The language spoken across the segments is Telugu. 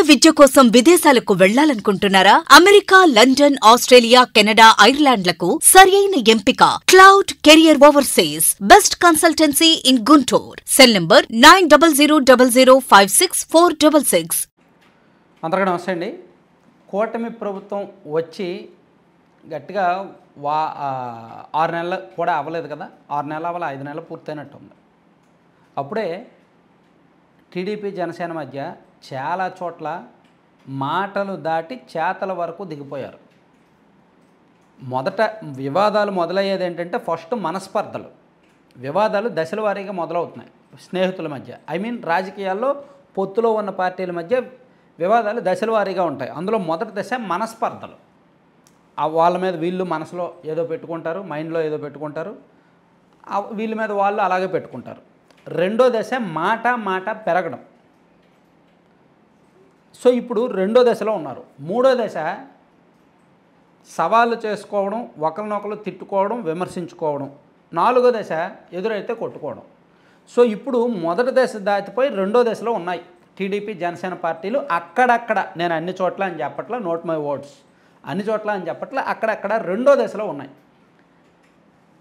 ఉన్నత విద్య కోసం విదేశాలకు వెళ్లాలనుకుంటున్నారా అమెరికా లండన్ ఆస్ట్రేలియా కెనడా ఐర్లాండ్లకు సరియైన ఎంపిక cloud career overseas best consultancy in Guntur cell number nine double zero double zero five six four double six అందరికీ నమస్తే అండి కూటమి ప్రభుత్వం వచ్చి గట్టిగా వా ఆరు నెలలు కూడా అవ్వలేదు కదా ఆరు నెలలు అవ్వాలి ఐదు నెలలు పూర్తయినట్టుంది అప్పుడే టీడీపీ జనసేన మధ్య చాలా చోట్ల మాటలు దాటి చేతల వరకు దిగిపోయారు మొదట వివాదాలు మొదలయ్యేది ఏంటంటే ఫస్ట్ మనస్పర్ధలు వివాదాలు దశల వారీగా మొదలవుతున్నాయి స్నేహితుల మధ్య ఐ మీన్ రాజకీయాల్లో పొత్తులో ఉన్న పార్టీల మధ్య వివాదాలు దశల వారీగా ఉంటాయి అందులో మొదటి దశ మనస్పర్ధలు వాళ్ళ మీద వీళ్ళు మనసులో ఏదో పెట్టుకుంటారు మైండ్లో ఏదో పెట్టుకుంటారు వీళ్ళ మీద వాళ్ళు అలాగే పెట్టుకుంటారు రెండో దశ మాట మాట పెరగడం సో ఇప్పుడు రెండో దశలో ఉన్నారు మూడో దశ సవాళ్ళు చేసుకోవడం ఒకరినొకరు తిట్టుకోవడం విమర్శించుకోవడం నాలుగో దశ ఎదురైతే కొట్టుకోవడం సో ఇప్పుడు మొదటి దశ దాటిపోయి రెండో దశలో ఉన్నాయి టీడీపీ జనసేన పార్టీలు అక్కడక్కడ నేను అన్ని చోట్ల అని చెప్పట్లా నోట్ మై ఓట్స్ అన్ని చోట్ల అని చెప్పట్లా అక్కడక్కడ రెండో దశలో ఉన్నాయి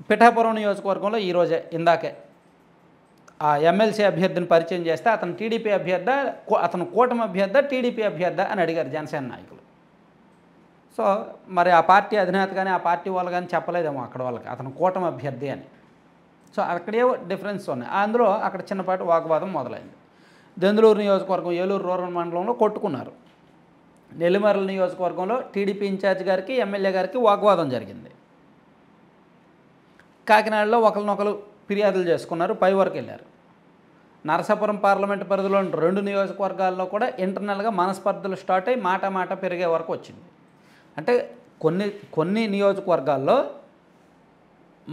పిఠాపురం నియోజకవర్గంలో ఈరోజే ఇందాకే ఆ ఎమ్మెల్సీ అభ్యర్థిని పరిచయం చేస్తే అతను టీడీపీ అభ్యర్థ అతను కూటమి అభ్యర్థ టీడీపీ అభ్యర్థ అని అడిగారు జనసేన నాయకులు సో మరి ఆ పార్టీ అధినేత కానీ ఆ పార్టీ వాళ్ళు కానీ చెప్పలేదేమో అక్కడ వాళ్ళకి అతను కూటమి అభ్యర్థి అని సో అక్కడే డిఫరెన్స్ ఉన్నాయి అందులో అక్కడ చిన్నపాటి వాగ్వాదం మొదలైంది దెందులూరు నియోజకవర్గం ఏలూరు రూరల్ మండలంలో కొట్టుకున్నారు నెల్లిమర్ల నియోజకవర్గంలో టీడీపీ ఇన్ఛార్జ్ గారికి ఎమ్మెల్యే గారికి వాగ్వాదం జరిగింది కాకినాడలో ఒకరినొకరు ఫిర్యాదులు చేసుకున్నారు పై వరకు వెళ్ళారు నరసాపురం పార్లమెంట్ పరిధిలోని రెండు నియోజకవర్గాల్లో కూడా ఇంటర్నల్గా మనస్పర్ధలు స్టార్ట్ అయ్యి మాట మాట పెరిగే వరకు వచ్చింది అంటే కొన్ని కొన్ని నియోజకవర్గాల్లో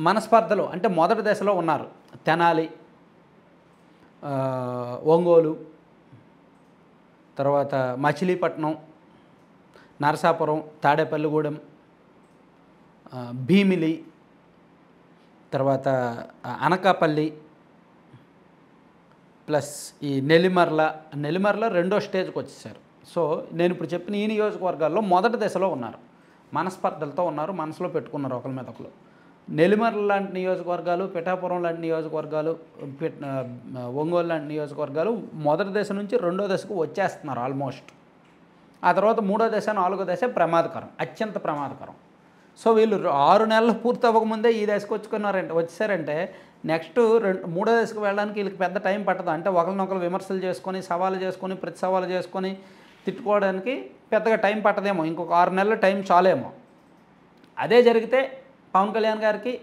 మనస్పర్ధలు అంటే మొదటి దశలో ఉన్నారు తెనాలి ఒంగోలు తర్వాత మచిలీపట్నం నరసాపురం తాడేపల్లిగూడెం భీమిలి తర్వాత అనకాపల్లి ప్లస్ ఈ నెల్లిమర్ల నెల్లిమర్ల రెండో స్టేజ్కి వచ్చేసారు సో నేను ఇప్పుడు చెప్పిన ఈ నియోజకవర్గాల్లో మొదటి దశలో ఉన్నారు మనస్పర్ధలతో ఉన్నారు మనసులో పెట్టుకున్నారు ఒకరి మీద ఒకరు నెల్లిమర్ల లాంటి నియోజకవర్గాలు పిఠాపురం లాంటి నియోజకవర్గాలు ఒంగోలు లాంటి నియోజకవర్గాలు మొదటి దశ నుంచి రెండో దశకు వచ్చేస్తున్నారు ఆల్మోస్ట్ ఆ తర్వాత మూడో దశ నాలుగో దశ ప్రమాదకరం అత్యంత ప్రమాదకరం సో వీళ్ళు ఆరు నెలలు పూర్తి అవ్వకముందే ఈ దశకు వచ్చుకున్నారంటే వచ్చేసారంటే నెక్స్ట్ రెండు మూడో దశకు వెళ్ళడానికి వీళ్ళకి పెద్ద టైం పట్టదు అంటే ఒకరినొకరు విమర్శలు చేసుకొని సవాలు చేసుకొని ప్రతి సవాలు చేసుకొని తిట్టుకోవడానికి పెద్దగా టైం పట్టదేమో ఇంకొక ఆరు నెలలు టైం చాలేమో అదే జరిగితే పవన్ కళ్యాణ్ గారికి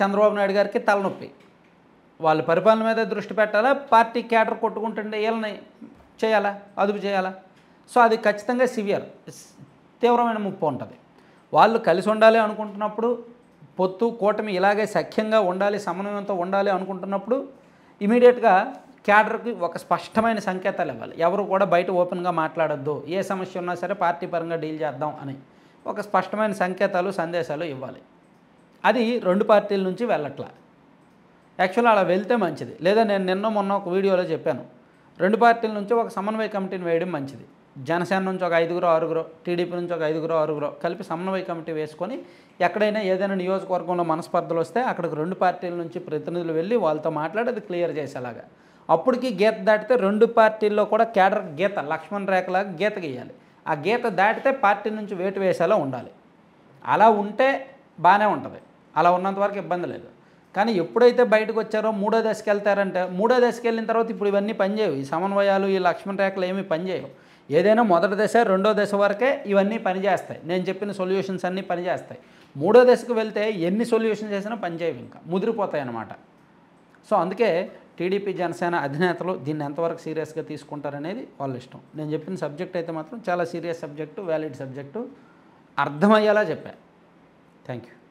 చంద్రబాబు నాయుడు గారికి తలనొప్పి వాళ్ళ పరిపాలన మీద దృష్టి పెట్టాలా పార్టీ క్యాటర్ కొట్టుకుంటుండే వీళ్ళని చేయాలా అదుపు చేయాలా సో అది ఖచ్చితంగా సివియర్ తీవ్రమైన ముప్పు ఉంటుంది వాళ్ళు కలిసి ఉండాలి అనుకుంటున్నప్పుడు పొత్తు కూటమి ఇలాగే సఖ్యంగా ఉండాలి సమన్వయంతో ఉండాలి అనుకుంటున్నప్పుడు ఇమీడియట్గా క్యాడర్కి ఒక స్పష్టమైన సంకేతాలు ఇవ్వాలి ఎవరు కూడా బయట ఓపెన్గా మాట్లాడద్దు ఏ సమస్య ఉన్నా సరే పార్టీ పరంగా డీల్ చేద్దాం అని ఒక స్పష్టమైన సంకేతాలు సందేశాలు ఇవ్వాలి అది రెండు పార్టీల నుంచి వెళ్ళట్లా యాక్చువల్ అలా వెళ్తే మంచిది లేదా నేను నిన్న మొన్న ఒక వీడియోలో చెప్పాను రెండు పార్టీల నుంచి ఒక సమన్వయ కమిటీని వేయడం మంచిది జనసేన నుంచి ఒక ఐదుగురు ఆరుగురు టీడీపీ నుంచి ఒక ఐదుగురు ఆరుగురు కలిపి సమన్వయ కమిటీ వేసుకొని ఎక్కడైనా ఏదైనా నియోజకవర్గంలో మనస్పర్ధలు వస్తే అక్కడికి రెండు పార్టీల నుంచి ప్రతినిధులు వెళ్ళి వాళ్ళతో మాట్లాడి అది క్లియర్ చేసేలాగా అప్పటికి గీత దాటితే రెండు పార్టీల్లో కూడా కేడర్ గీత లక్ష్మణ్ రేఖలాగా గీత గీయాలి ఆ గీత దాటితే పార్టీ నుంచి వేటు వేసేలా ఉండాలి అలా ఉంటే బాగానే ఉంటుంది అలా ఉన్నంత వరకు ఇబ్బంది లేదు కానీ ఎప్పుడైతే బయటకు వచ్చారో మూడో దశకి వెళ్తారంటే మూడో దశకి వెళ్ళిన తర్వాత ఇప్పుడు ఇవన్నీ పనిచేయవు ఈ సమన్వయాలు ఈ లక్ష్మణ రేఖలు ఏమీ పనిచేయవు ఏదైనా మొదటి దశ రెండో దశ వరకే ఇవన్నీ పనిచేస్తాయి నేను చెప్పిన సొల్యూషన్స్ అన్నీ పనిచేస్తాయి మూడో దశకు వెళ్తే ఎన్ని సొల్యూషన్స్ చేసినా పనిచేయవు ఇంకా ముదిరిపోతాయి అన్నమాట సో అందుకే టీడీపీ జనసేన అధినేతలు దీన్ని ఎంతవరకు సీరియస్గా తీసుకుంటారనేది వాళ్ళ ఇష్టం నేను చెప్పిన సబ్జెక్ట్ అయితే మాత్రం చాలా సీరియస్ సబ్జెక్టు వ్యాలిడ్ సబ్జెక్టు అర్థమయ్యేలా చెప్పా థ్యాంక్ యూ